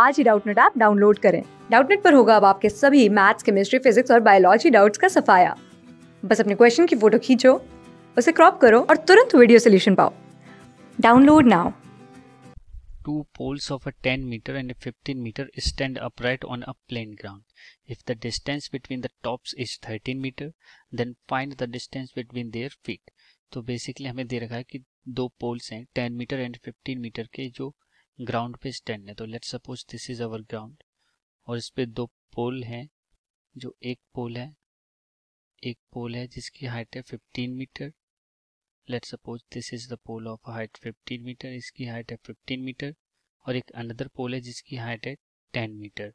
आज ही Doubtnut app download करें डाउटनेट पर होगा अब आपके सभी मैथ्स केमिस्ट्री फिजिक्स और बायोलॉजी डाउट्स का सफाया बस अपने क्वेश्चन की फोटो खींचो उसे क्रॉप करो और तुरंत वीडियो सोल्यूशन पाओ download now two poles of a 10 meter and a 15 meter stand upright on a plain ground. If the distance between the tops is 13 meter, then find the distance between their feet. तो so basically हमें दे रखा है कि दो poles हैं 10 metre and 15 metre के जो ground पे स्टैंड है तो let suppose this is our ground और इस पर दो पोल हैं जो एक पोल है एक पोल है जिसकी हाइट है 15 metre let suppose this is the pole of height 15 metre इसकी हाइट है 15 मीटर और एक अनदर पोल है जिसकी हाइट है 10 मीटर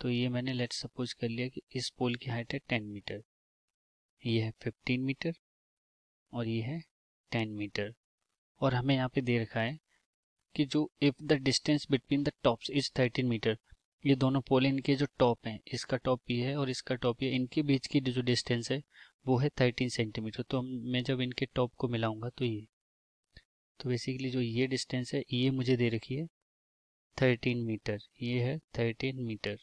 तो ये मैंने लेट सपोज कर लिया कि इस पोल की हाइट है 10 मीटर ये है 15 मीटर और ये है 10 मीटर और हमें यहाँ पे दे रखा है कि जो if the distance between the tops is 13 metre ये दोनों पोल इनके जो टॉप हैं इसका टॉप ये है और इसका टॉप ये इनके बीच की जो डिस्टेंस है वो है 13 सेंटीमीटर तो मैं जब इनके टॉप को मिलाऊंगा तो ये तो बेसिकली जो ये डिस्टेंस है ये मुझे दे रखी है 13 मीटर ये है 13 मीटर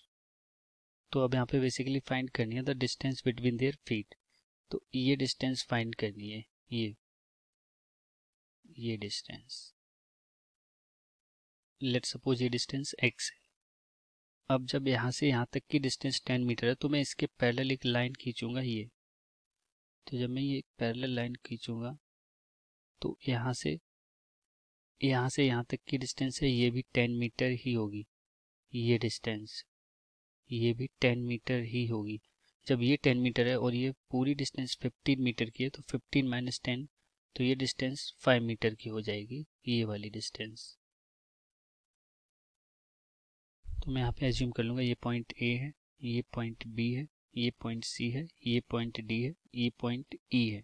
तो अब यहाँ पे बेसिकली फाइंड करनी है the distance between their feet तो ये डिस्टेंस फाइंड करनी है ये ये डिस्टेंस लेट सपोज ये डिस्टेंस एक्स है अब जब यहाँ से यहाँ तक की डिस्टेंस टेन मीटर है तो मैं इसके पैरेलल एक लाइन खींचूंगा ये तो जब मैं ये पैरेलल लाइन खींचूंगा तो यहाँ से यहाँ से यहाँ तक की डिस्टेंस है ये भी टेन मीटर ही होगी ये डिस्टेंस ये भी टेन मीटर ही होगी जब ये टेन मीटर है और ये पूरी डिस्टेंस फिफ्टीन मीटर की है तो फिफ्टीन माइनस टेन तो ये डिस्टेंस फाइव मीटर की हो जाएगी ये वाली डिस्टेंस तो मैं यहाँ पे एज्यूम कर लूँगा ये पॉइंट ए है ये पॉइंट बी है ये पॉइंट सी है ये पॉइंट डी है ये पॉइंट ई e है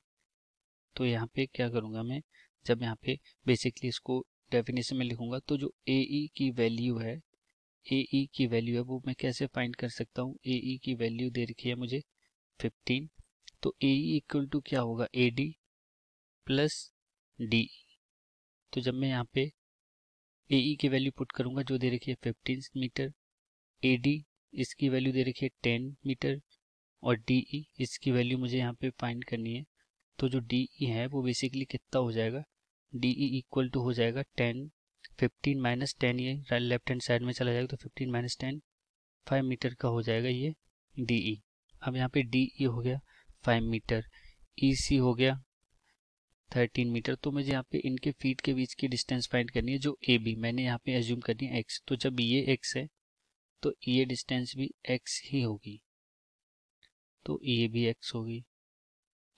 तो यहाँ पे क्या करूँगा मैं जब यहाँ पे बेसिकली इसको डेफिनेशन में लिखूँगा तो जो ए ई e की वैल्यू है ए ई e की वैल्यू है वो मैं कैसे फाइंड कर सकता हूँ ए ई e की वैल्यू दे रखी है मुझे फिफ्टीन तो ए ई इक्वल टू क्या होगा ए डी प्लस डी तो जब मैं यहाँ पे ए ई e की वैल्यू पुट करूंगा जो दे रखी है फिफ्टीन मीटर ए डी इसकी वैल्यू दे रखी है टेन मीटर और डी ई e, इसकी वैल्यू मुझे यहाँ पे फाइंड करनी है तो जो डी ई e है वो बेसिकली कितना हो जाएगा डी ई इक्वल टू हो जाएगा टेन फिफ्टीन माइनस टेन ये लेफ्ट हैंड साइड में चला जाएगा तो fifteen minus ten five metre का हो जाएगा ये डी ई अब यहाँ पे डी ई हो गया फाइव मीटर ई सी हो गया थर्टीन मीटर तो मुझे यहाँ पे इनके फीट के बीच की डिस्टेंस फाइंड करनी है जो ए बी मैंने यहाँ पे एज्यूम करनी है एक्स तो जब ये एक्स है तो ये डिस्टेंस भी एक्स ही होगी तो ये भी एक्स होगी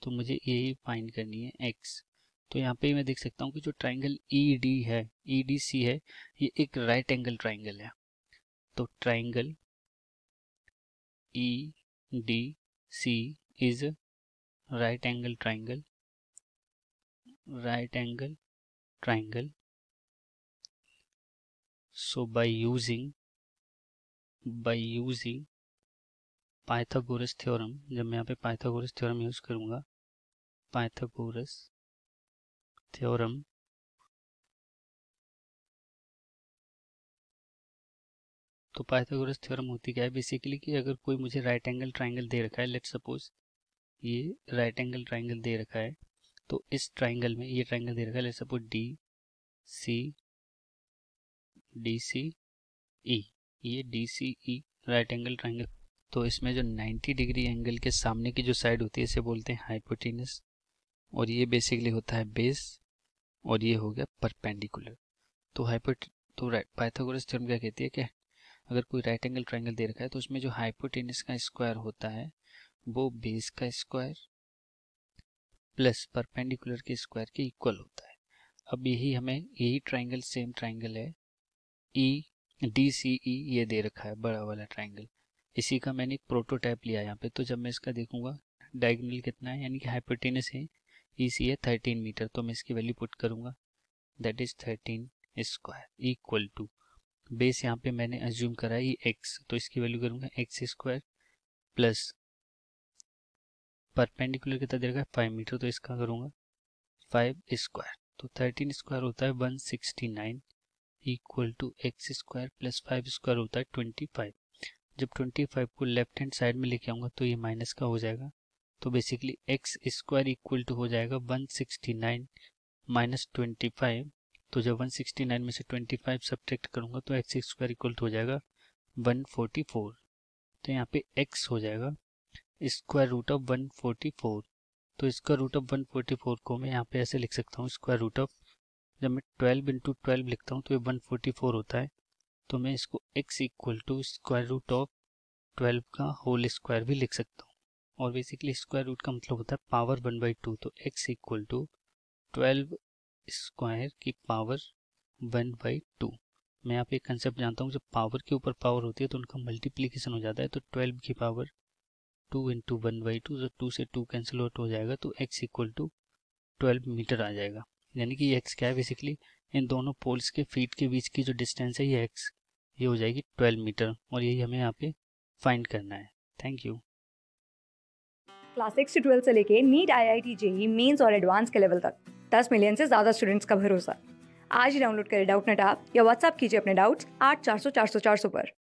तो मुझे यही फाइंड करनी है एक्स तो यहाँ पे मैं देख सकता हूँ कि जो ट्राइंगल ई डी है ई डी सी है ये एक राइट एंगल ट्राइंगल है तो triangle E D C is right angle triangle right angle triangle so by using by using Pythagoras theorem जब मैं यहाँ पे pythagoras थ्योरम यूज़ करूँगा pythagoras theorem तो पाइथागोरस थ्योरम होती क्या है बेसिकली कि अगर कोई मुझे राइट एंगल ट्राइंगल दे रखा है लेट सपोज ये राइट एंगल ट्राइंगल दे रखा है तो इस ट्राइंगल में ये ट्राइंगल दे रखा है suppose D C D C E ये D C E right angle triangle तो इसमें जो 90 डिग्री एंगल के सामने की जो साइड होती है इसे बोलते हैं हाइपोटिनस और ये बेसिकली होता है बेस और ये हो गया परपेंडिकुलर तो हाइपोट तो राइट पाइथागोरस थ्योरम क्या कहती है कि अगर कोई राइट एंगल ट्राइंगल दे रखा है तो उसमें जो हाइपोटिनस का स्क्वायर होता है वो बेस का स्क्वायर प्लस परपेंडिकुलर के स्क्वायर के इक्वल होता है अब यही हमें यही ट्राइंगल सेम ट्राइंगल है ई डी सी ई ये दे रखा है बड़ा वाला ट्राइंगल इसी का मैंने एक प्रोटोटाइप लिया यहाँ पे तो जब मैं इसका देखूंगा डायगनल कितना है यानी कि हाइपोटेनस है ई सी है थर्टीन मीटर तो मैं इसकी वैल्यू पुट करूंगा that is thirteen square equal to base यहाँ पे मैंने एज्यूम करा है ये e, एक्स तो इसकी वैल्यू करूँगा एक्स स्क्वायर प्लस परपेंडिकुलर कितना दे रखा है फाइव मीटर तो इसका करूँगा फाइव स्क्वायर तो थर्टीन स्क्वायर होता है one sixty nine equal to x square plus five square होता है ट्वेंटी फाइव जब ट्वेंटी फाइव को लेफ्ट हैंड साइड में लेके आऊँगा तो ये माइनस का हो जाएगा तो basically x square equal to हो जाएगा one sixty nine minus twenty five तो जब वन सिक्सटी नाइन में से ट्वेंटी फाइव सब्ट्रैक्ट करूँगा तो एक्स स्क्वायर इक्वल टू हो जाएगा वन फोर्टी फोर तो यहाँ पे एक्स हो जाएगा square root of one forty four तो square root of one forty four को मैं यहाँ पे ऐसे लिख सकता हूँ स्क्वायर रूट ऑफ जब मैं ट्वेल्व इंटू ट्वेल्व लिखता हूँ तो ये वन फोर्टी फोर होता है तो मैं इसको x equal to square root of twelve का होल स्क्वायर भी लिख सकता हूँ और बेसिकली स्क्वायर रूट का मतलब होता है पावर वन बाई टू तो x equal to twelve square की पावर वन बाई टू मैं यहाँ पे कंसेप्ट जानता हूँ जब पावर के ऊपर पावर होती है तो उनका मल्टीप्लीकेशन हो जाता है तो ट्वेल्व की power two into one by two तो टू से टू कैंसिल आउट हो जाएगा तो x equal to twelve metre आ जाएगा यानी कि एक्स क्या है बेसिकली इन दोनों पोल्स के फीट के बीच की जो डिस्टेंस है ये एक्स ये हो जाएगी ट्वेल्व मीटर और यही हमें यहाँ पे फाइंड करना है थैंक यू क्लास सिक्स से ट्वेल्थ से लेके NEET I I T JEE mains और एडवांस के लेवल तक दस मिलियन से ज़्यादा स्टूडेंट्स का भरोसा आज ही डाउनलोड करें डाउट नेट आप या व्हाट्सअप कीजिए अपने डाउट्स आठ चार सौ चार सौ चार सौ पर